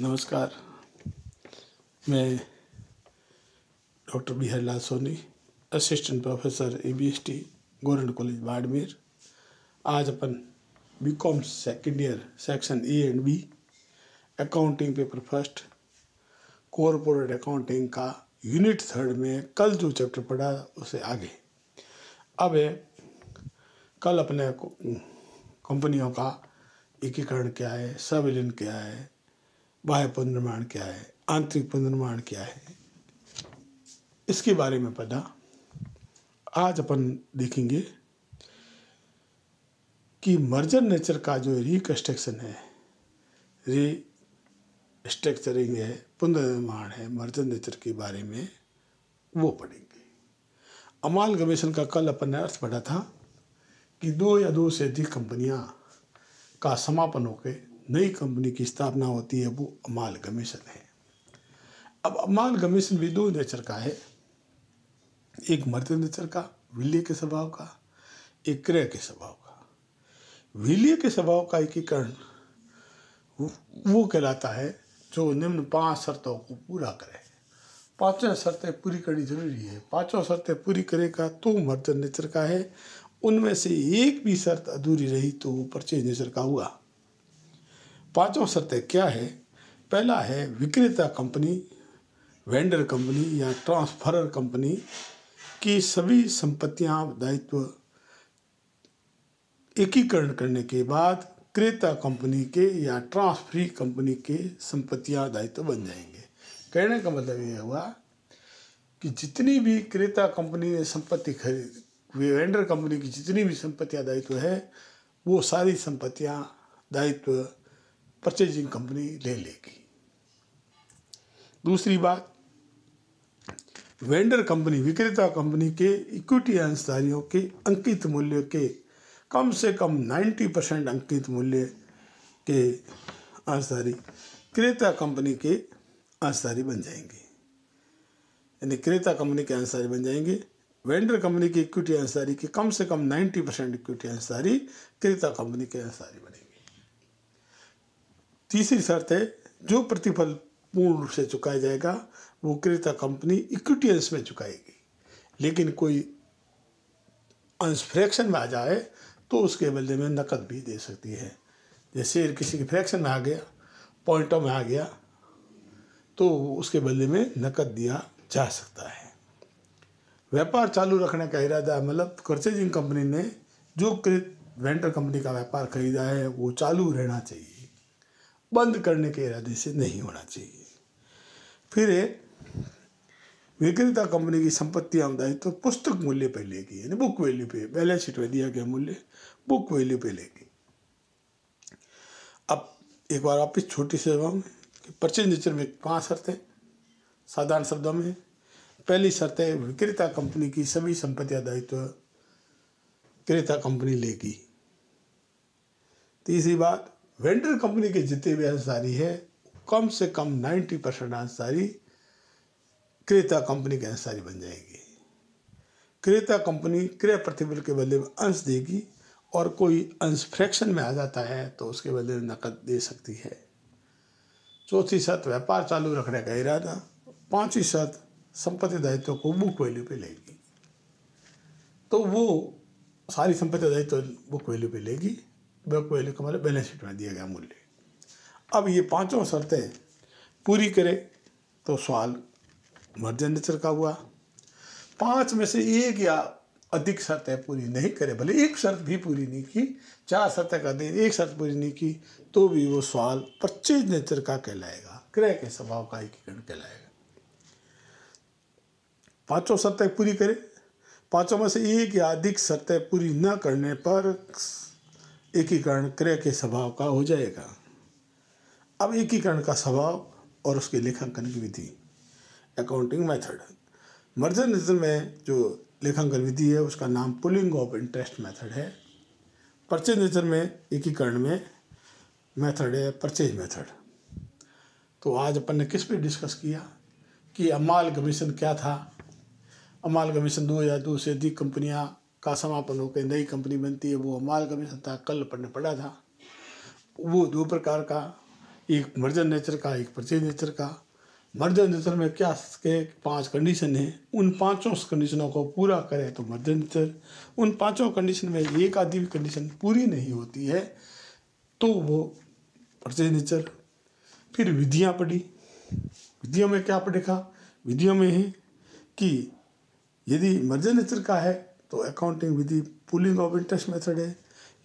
नमस्कार मैं doctor Bihar Lal Soni assistant professor A B S T गोरंड कॉलेज बाड़मेर आज अपन B com second year section A and B accounting paper first corporate accounting का unit third में कल जो चैप्टर पढ़ा उसे आगे अब कल अपने कंपनियों का एकीकरण क्या है सब क्या है बाह्य पुनर्माण क्या है आंतरिक पुनर्माण क्या है इसके बारे में पता आज अपन देखेंगे कि मर्जर नेचर का जो रिकन्स्ट्रक्शन है री स्ट्रक्चरिंग है पुनर्निर्माण है मर्जर नेचर के बारे में वो पढ़ेंगे अमाल गवेशन का कल अपन ने अर्थ पढ़ा था कि दो या दो से अधिक कंपनियां का समापन होकर नई कंपनी की स्थापना होती है वो अमाल गमिशन है अब अमाल गमिशन भी दो नेचर का है एक मर्द नेचर का विलय के स्वभाव का एक क्रय के स्वभाव का विलय के स्वभाव का एकीकरण वो कहलाता है जो निम्न पांच शर्तों को पूरा करे पांचों शर्तें पूरी करनी जरूरी है पांचों शर्तें पूरी करेगा तो मर्द नेचर का है उनमें से एक भी शर्त अधूरी रही तो वो परचेज नेचर का हुआ पांचों सत्य क्या है पहला है विक्रेता कंपनी वेंडर कंपनी या ट्रांसफरर कंपनी की सभी संपत्तियां दायित्व एकीकरण करने के बाद क्रेता कंपनी के या ट्रांसफरी कंपनी के संपत्तियां दायित्व बन जाएंगे कहने का मतलब यह हुआ कि जितनी भी क्रेता कंपनी ने संपत्ति खरीद वेंडर कंपनी की जितनी भी संपत्तियां दायित्व है वो सारी संपत्तियां दायित्व परचेजिंग कंपनी ले लेगी दूसरी बात वेंडर कंपनी विक्रेता कंपनी के इक्विटी अंशधारियों के अंकित मूल्य के कम से कम 90 परसेंट अंकित मूल्य के अंशधारी क्रेता कंपनी के अंशधारी बन जाएंगे यानी क्रेता कंपनी के अंशधारी बन जाएंगे वेंडर कंपनी की इक्विटी अंशधारी के कम से कम 90 परसेंट इक्विटी अंशधारी क्रेता कंपनी के अंशधारी बनेगी तीसरी शर्त है जो प्रतिफल पूर्ण रूप से चुकाया जाएगा वो क्रेता कंपनी इक्विटी अंश में चुकाएगी लेकिन कोई अंश फ्रैक्शन में आ जाए तो उसके बदले में नकद भी दे सकती है जैसे शेयर किसी के फ्रैक्शन में आ गया पॉइंटों में आ गया तो उसके बदले में नकद दिया जा सकता है व्यापार चालू रखने का इरादा मतलब परचेजिंग कंपनी ने जो वेंटर कंपनी का व्यापार खरीदा है वो चालू रहना चाहिए बंद करने के इरादे से नहीं होना चाहिए फिर विक्रेता कंपनी की संपत्ति आमदानी तो पुस्तक मूल्य पर लेगी यानी बुक वैल्यू पे बैलेंस शीट में दिया गया मूल्य बुक वैल्यू पे लेगी अब एक बार आप इस छोटी सेवा में परचेज नेचर में पांच शर्तें साधारण शब्दों में पहली शर्त है विक्रेता कंपनी की सभी संपत्ति दायित्व तो क्रेता कंपनी लेगी तीसरी बात वेंडर कंपनी के जितने भी अंशधारी है कम से कम 90 परसेंट अंशधारी क्रेता कंपनी के अंशधारी बन जाएगी क्रेता कंपनी क्रय प्रतिबल के बदले में अंश देगी और कोई अंश फ्रैक्शन में आ जाता है तो उसके बदले में नकद दे सकती है चौथी शर्त व्यापार चालू रखने का इरादा पांचवी शर्त संपत्ति दायित्व को बुक वैल्यू पे लेगी तो वो सारी संपत्ति दायित्व बुक वैल्यू पे लेगी बुक वैल्यू का मतलब बैलेंस शीट में दिया गया मूल्य अब ये पांचों शर्तें पूरी करे तो सवाल मर्जन नेचर का हुआ पांच में से एक या अधिक शर्तें पूरी नहीं करे भले एक शर्त भी पूरी नहीं की चार शर्तें कर दी एक शर्त पूरी नहीं की तो भी वो सवाल परचेज नेचर का कहलाएगा क्रय के स्वभाव का एकीकरण कहलाएगा पांचों शर्तें पूरी करे पांचों में से एक या अधिक शर्तें पूरी न करने पर एकीकरण क्रय के स्वभाव का हो जाएगा अब एकीकरण का स्वभाव और उसके लेखांकन की विधि अकाउंटिंग मेथड नजर में जो लेखांकन विधि है उसका नाम पुलिंग ऑफ इंटरेस्ट मेथड है परचेज परचेनिज्म में एकीकरण में मेथड है परचेज मेथड तो आज अपन ने किस पे डिस्कस किया कि अमाल कमीशन क्या था अमाल कमीशन दो या दो से अधिक कंपनियां का समापन होकर नई कंपनी बनती है वो का कमीशन था कल पढ़ने पड़ा था वो दो प्रकार का एक मर्जर नेचर का एक परचेज नेचर का मर्जर नेचर में क्या के पांच कंडीशन हैं उन पांचों कंडीशनों को पूरा करें तो मर्जर नेचर उन पांचों कंडीशन में एक आदि भी कंडीशन पूरी नहीं होती है तो वो परचेज नेचर फिर विधियाँ पढ़ी विधियों में क्या पढ़ा विधियों में है कि यदि मर्जर नेचर का है तो अकाउंटिंग विधि पुलिंग ऑफ इंटरेस्ट मेथड है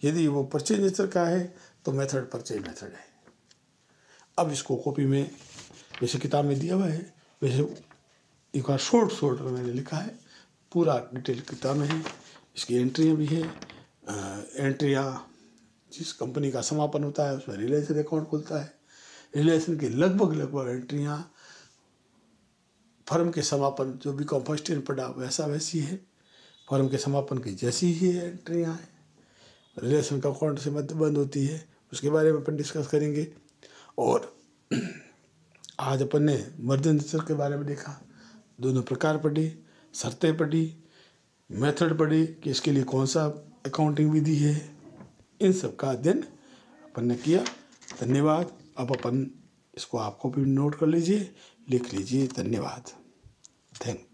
यदि वो परचेज नेचर का है तो मेथड परचेज मेथड है अब इसको कॉपी में जैसे किताब में दिया हुआ है वैसे एक बार शॉर्ट शॉर्ट में मैंने लिखा है पूरा डिटेल किताब में है इसकी एंट्रियाँ भी है एंट्रियाँ जिस कंपनी का समापन होता है उसमें रिलेशन अकाउंट खुलता है रिलेशन की लगभग लगभग एंट्रियाँ फर्म के समापन जो बी कॉम फर्स्ट ईयर पढ़ा वैसा वैसी है फॉर्म के समापन की जैसी ही एंट्रियाँ हैं रिलेशन का अकाउंट से मध्य बंद होती है उसके बारे में अपन डिस्कस करेंगे और आज अपन ने मर्देंद्र के बारे में देखा दोनों प्रकार पढ़ी शर्तें पढ़ी मेथड पढ़ी कि इसके लिए कौन सा अकाउंटिंग विधि है इन सब का अध्ययन अपन ने किया धन्यवाद अब अपन इसको आपको भी नोट कर लीजिए लिख लीजिए धन्यवाद थैंक